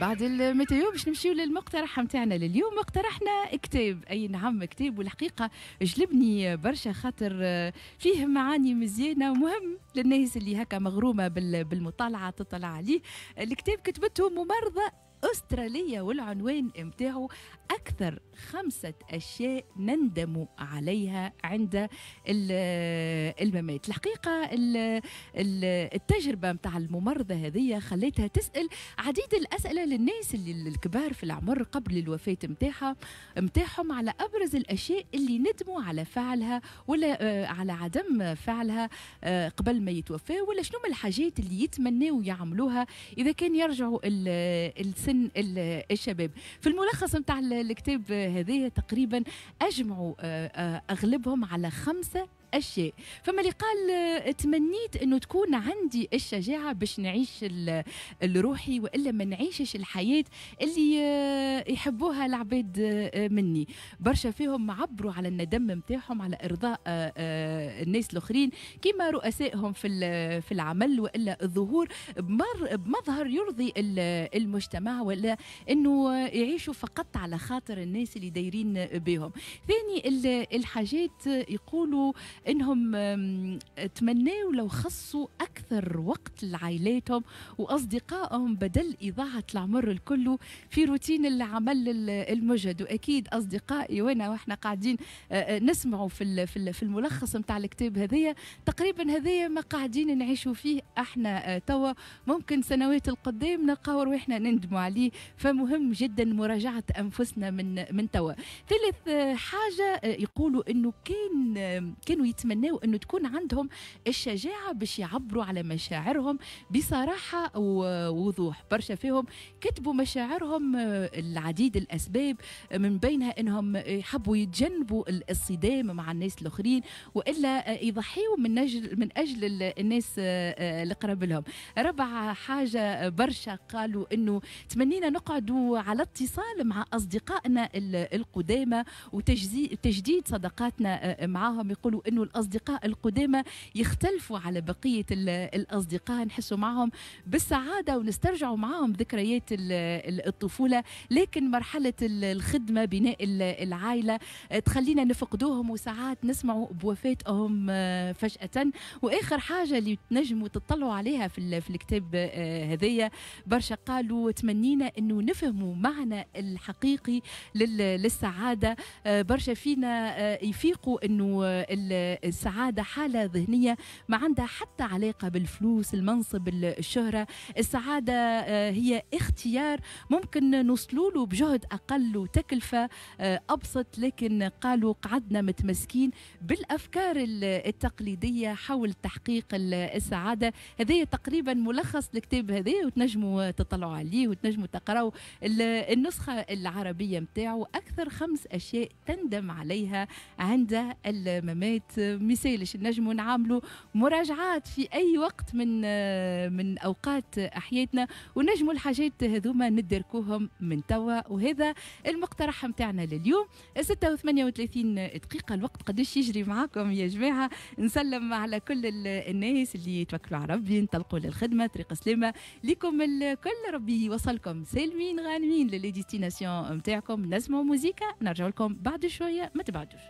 بعد الميتيو باش نمشيو للمقترح نتاعنا لليوم اقترحنا كتاب اي نعم كتاب والحقيقه جلبني برشا خاطر فيه معاني مزيانه ومهم للناس اللي هكا مغرومه بالمطالعه تطلع عليه الكتاب كتبته ممرضه استراليه والعنوان نتاعو اكثر خمسة أشياء نندم عليها عند الممات الحقيقة التجربة متاع الممرضة هذه خلتها تسأل عديد الأسئلة للناس اللي الكبار في العمر قبل الوفاة متاعها متاعهم على أبرز الأشياء اللي ندموا على فعلها ولا آه، على عدم فعلها آه، قبل ما يتوفى ولا شنو الحاجات اللي يتمنوا يعملوها إذا كان يرجعوا السن الشباب في الملخص متاع الكتاب هذه تقريبا أجمعوا آه، آه، أغلبهم على خمسة الشيء فما اللي قال آه، تمنيت انه تكون عندي الشجاعه باش نعيش لروحي والا ما نعيشش الحياه اللي آه، يحبوها العباد آه، مني برشا فيهم عبروا على الندم نتاعهم على ارضاء الناس الاخرين كما رؤسائهم في في العمل والا الظهور بمظهر يرضي المجتمع ولا انه يعيشوا فقط على خاطر الناس اللي دايرين بهم ثاني الحاجات يقولوا انهم تمنوا لو خصوا اكثر وقت لعائلاتهم واصدقائهم بدل اضاعه العمر الكل في روتين العمل المجهد واكيد اصدقائي وانا واحنا قاعدين آه، آه، نسمعوا في في الملخص نتاع الكتاب هذايا تقريبا هذايا ما قاعدين نعيشوا فيه احنا آه، توا ممكن سنوات القدام نلقاو روحنا نندموا عليه فمهم جدا مراجعه انفسنا من من توا ثالث حاجه يقولوا انه كان كانوا يتمنوا انه تكون عندهم الشجاعه باش يعبروا على مشاعرهم بصراحه ووضوح برشا فيهم كتبوا مشاعرهم آه، العديد الاسباب آه، من بينها انهم يحبوا يتجنبوا الصدام مع الناس الاخرين والا آه، يضحيوا من اجل من اجل الناس القرب لهم ربع حاجه برشا قالوا انه تمنينا نقعدوا على اتصال مع اصدقائنا القدامى وتجديد صداقاتنا معاهم يقولوا انه الاصدقاء القدامى يختلفوا على بقيه الاصدقاء نحسوا معهم بالسعاده ونسترجعوا معهم ذكريات الطفوله لكن مرحله الخدمه بناء العائله تخلينا نفقدوهم وساعات نسمعوا بوفاتهم آه، فجاه واخر حاجه اللي تنجموا تطلعوا عليها في, الكتاب آه، هذايا برشا قالوا تمنينا انه نفهموا معنى الحقيقي للسعاده آه، برشا فينا يفيقوا انه السعاده حاله ذهنيه ما عندها حتى علاقه بالفلوس المنصب الشهره السعاده آه، هي اختيار ممكن نوصلوا له بجهد اقل وتكلفه آه، ابسط لكن قالوا قعدنا متمسكين بالافكار التقليديه حول تحقيق السعاده هذه تقريبا ملخص الكتاب هذا وتنجموا تطلعوا عليه وتنجموا تقراوا النسخه العربيه متاعه اكثر خمس اشياء تندم عليها عند الممات ما يسالش نجموا نعملوا مراجعات في اي وقت من من اوقات حياتنا ونجموا الحاجات هذوما ندركوهم من توا وهذا المقترح نتاعنا لليوم 6 و38 دقيقه الوقت قداش يجري معاكم يا جماعه نسلم على كل الناس اللي يتوكلوا على ربي ينطلقوا للخدمه طريق سلامه لكم الكل ربي يوصلكم سالمين غانمين للي ديستيناسيون نتاعكم نسمعوا موزيكا نرجع لكم بعد شويه ما تبعدوش